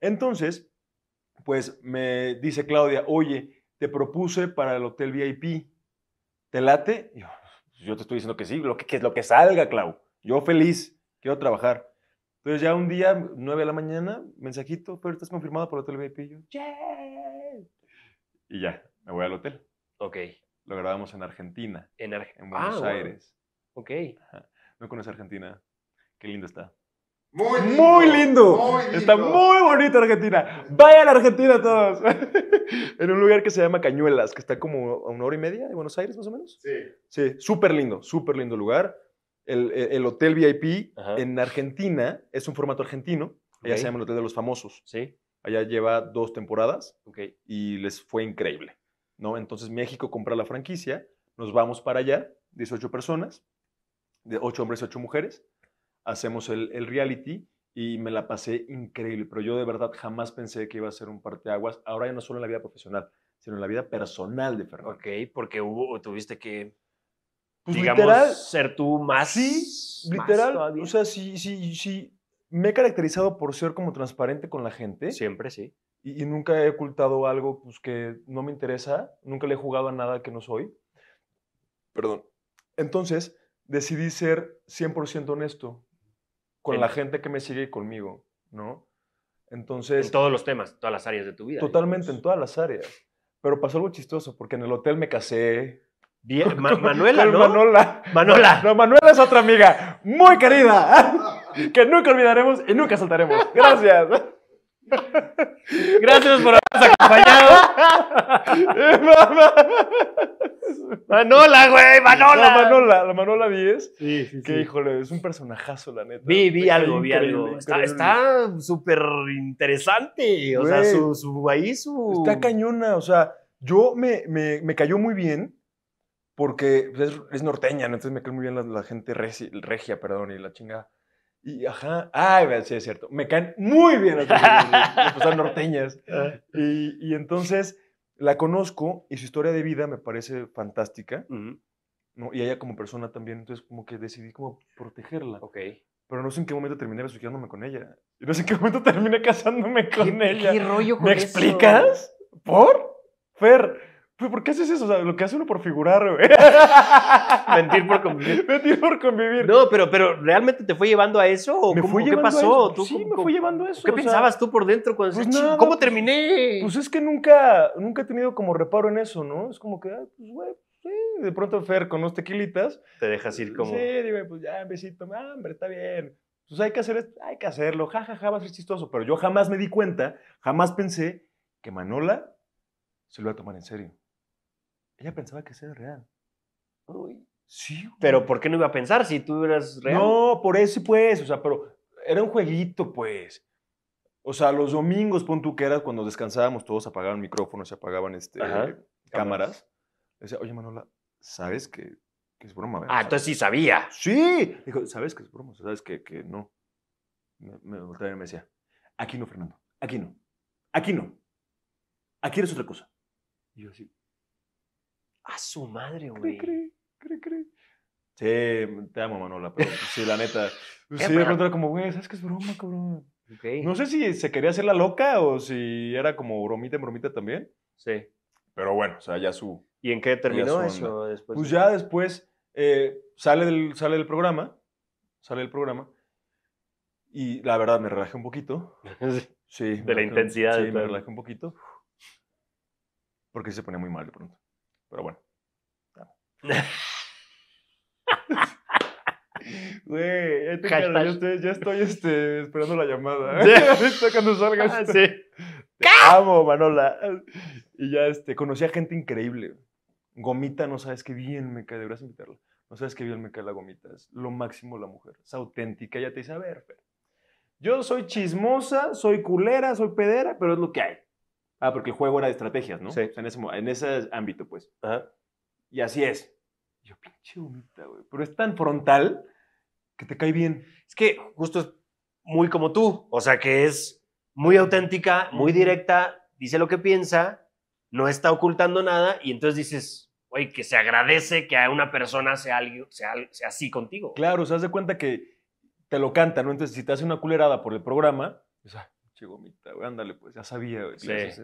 Entonces, pues me dice Claudia, oye, te propuse para el hotel VIP, ¿te late? Yo, te estoy diciendo que sí, lo que, lo que salga, Clau. Yo feliz, quiero trabajar. Entonces ya un día, 9 de la mañana, mensajito, pero estás confirmado por el hotel VIP. Y yo, Y ya, me voy al hotel. Ok. Lo grabamos en Argentina. En, Argentina. en Buenos ah, Aires. Ok. me No conoces Argentina. Qué lindo está. Muy lindo. Está muy bonita Argentina. ¡Vaya a Argentina todos. en un lugar que se llama Cañuelas, que está como a una hora y media de Buenos Aires, más o menos. Sí. Sí, súper lindo, súper lindo lugar. El, Hotel VIP en Argentina es un formato argentino. Allá se llama el Hotel de los Famosos. Sí. Allá lleva dos temporadas. Ok. Y les fue increíble. ¿no? Entonces México compra la franquicia. Nos vamos para allá, 18 personas, de 8 hombres y 8 mujeres hacemos el, reality y me la pasé increíble, pero yo de verdad jamás pensé que iba a ser un parteaguas, ahora ya no solo en la vida profesional, sino en la vida personal de Fernando. Ok, porque hubo, tuviste que, pues digamos, ser tú más. Sí, literal. o sea, sí, sí, sí. Me he caracterizado por ser como transparente con la gente. Siempre, sí. Y, nunca he ocultado algo pues, que no me interesa, nunca le he jugado a nada que no soy. Perdón. Entonces, decidí ser 100% honesto con la gente que me sigue conmigo, ¿no? Entonces... En todos los temas, todas las áreas de tu vida. Totalmente, en todas las áreas. Pero pasó algo chistoso, porque en el hotel me casé. Bien, Manuela, ¿no? Manola. No, Manuela es otra amiga, muy querida, que nunca olvidaremos y nunca saltaremos. Gracias. Gracias por habernos acompañado. Manola, güey, Manola. La Manola, la Manola 10. Sí, sí, que híjole, es un personajazo, la neta. Vi, vi algo, vi algo. Está súper interesante. O sea, su, su, su. Está cañona. O sea, yo me, me, me cayó muy bien porque es, norteña, entonces me cae muy bien la, gente regia, perdón, y la chingada. Y ajá, ay, sí, es cierto, me caen muy bien las personas norteñas. Ah. Y, y, entonces la conozco y su historia de vida me parece fantástica, ¿no? Y ella como persona también, entonces como que decidí como protegerla. Ok. Pero no sé en qué momento terminé besuqueándome con ella. Y no sé en qué momento terminé casándome con ella. ¿Qué rollo ¿Me explicas? ¿Por? Fer, ¿Por qué haces eso? lo que hace uno por figurar, güey. Mentir por convivir. Mentir por convivir. No, pero, pero ¿realmente te fue llevando a eso? ¿O ¿Qué pasó? sí, me fue llevando eso. ¿Qué pensabas tú por dentro cuando pues ¿Cómo pues, terminé? Pues es que nunca, nunca he tenido como reparo en eso, ¿no? Es como que, ah, pues, güey, sí. De pronto Fer con unos tequilitas. Te dejas ir como. Sí, dime, pues ya, besito, ah, hombre, está bien. Pues hay que hacer esto, hay que hacerlo, Ja, ja, ja, va a ser chistoso. Pero yo jamás me di cuenta, jamás pensé que Manola se lo iba a tomar en serio. Ella pensaba que eso era real. Uy. Sí. Pero ¿por qué no iba a pensar si tú eras real? No, por eso pues, o sea, pero era un jueguito, pues. O sea, los domingos, pon tú que era cuando descansábamos, todos apagaban micrófonos, se apagaban este, cámaras. decía, oye, Manola, ¿sabes que, es broma? Ah, entonces sí sabía. Sí. Dijo, ¿sabes que es broma? ¿Sabes que, no? Me, y me decía, aquí no, Fernando, aquí no, aquí no. Aquí eres otra cosa. Y yo así, a su madre, güey. Cri, cri, cri, sí, te amo, Manola, pero sí, la neta. sí, de pronto era como, güey, ¿sabes qué es broma, cabrón? No sé si se quería hacer la loca o si era como bromita en bromita también. Sí. Pero bueno, o sea, ya su. ¿Y en qué terminó eso después? Pues ya después eh, sale, del, sale del programa. Sale del programa. Y la verdad me relajé un poquito. sí. De la intensidad. Sí, me relajé un poquito. Porque se ponía muy mal de pronto. Pero bueno. Ah. Güey, estoy, este, esperando la llamada. Cuando salgas. Ah, este. amo, Manola. Y ya este, conocí a gente increíble. Gomita, no sabes qué bien me cae, Deberías invitarla. No sabes qué bien me cae la gomita. Es lo máximo la mujer. Es auténtica. ya te dice, a ver, yo soy chismosa, soy culera, soy pedera, pero es lo que hay. Ah, porque el juego era de estrategias, ¿no? Sí. en, ese, ámbito, pues. Ajá. Y así es. Yo, pinche humita, güey. Pero es tan frontal que te cae bien. Es que justo es muy como tú. O sea, que es muy auténtica, muy directa, dice lo que piensa, no está ocultando nada y entonces dices, güey, que se agradece que a una persona sea, algo, sea, así contigo. Claro, o sea, cuenta que te lo canta, ¿no? Entonces, si te hace una culerada por el programa, o sea, gomita, güey, ándale, pues, ya sabía,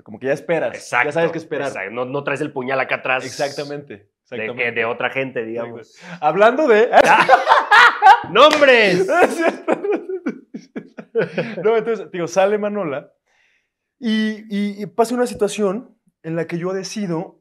Como que ya esperas. ya sabes qué esperar. No, traes el puñal acá atrás. Exactamente. De, otra gente, digamos. Hablando de... Ah. ¡Nombres! no, entonces, digo, sale Manola y, pasa una situación en la que yo decido,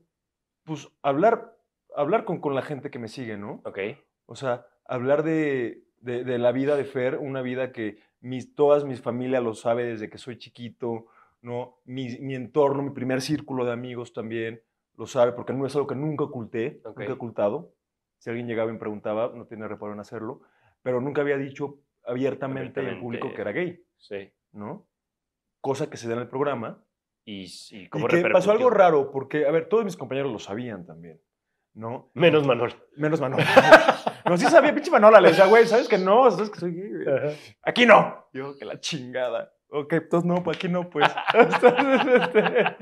pues, hablar, hablar con, la gente que me sigue, ¿no? Ok. O sea, hablar de la vida de Fer, una vida que mis, todas mis familias lo sabe desde que soy chiquito, ¿no? Mi, entorno, mi primer círculo de amigos también lo sabe, porque no es algo que nunca oculté, nunca ocultado. Si alguien llegaba y me preguntaba, no tiene reparo en hacerlo, pero nunca había dicho abiertamente, al público que era gay. Sí. ¿No? Cosa que se da en el programa. Y, y, que pasó algo raro, porque, a ver, todos mis compañeros lo sabían también, ¿no? Menos Manuel. Menos Manuel. No, sí sabía, pinche Manola. Le decía, güey, ¿sabes que no? ¿Sabes que soy Aquí no. Yo, que la chingada. Ok, entonces no, pues, aquí no, pues. Este,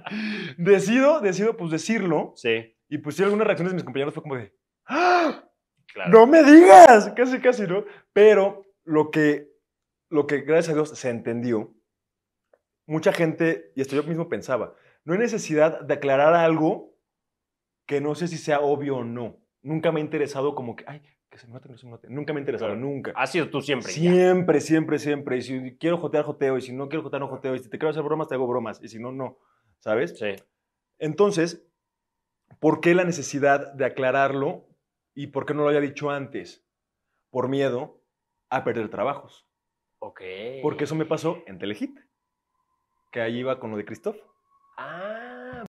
decido, decido, pues decirlo. Sí. Y pues sí, algunas reacciones de mis compañeros fue como de, ¡Ah! ¡No me digas! Casi, casi, ¿no? Pero lo que, lo que, gracias a Dios, se entendió, mucha gente, y esto yo mismo pensaba, no hay necesidad de aclarar algo que no sé si sea obvio o no nunca me ha interesado como que, ay, que se me note, no se Nunca me ha interesado, nunca. Ha sido tú siempre. Siempre, siempre, siempre. Y si quiero jotear, joteo. Y si no quiero jotear, no joteo. Y si te quiero hacer bromas, te hago bromas. Y si no, no. ¿Sabes? Sí. Entonces, ¿por qué la necesidad de aclararlo? ¿Y por qué no lo había dicho antes? Por miedo a perder trabajos. Ok. Porque eso me pasó en Telehit. Que ahí iba con lo de Christoph. Ah.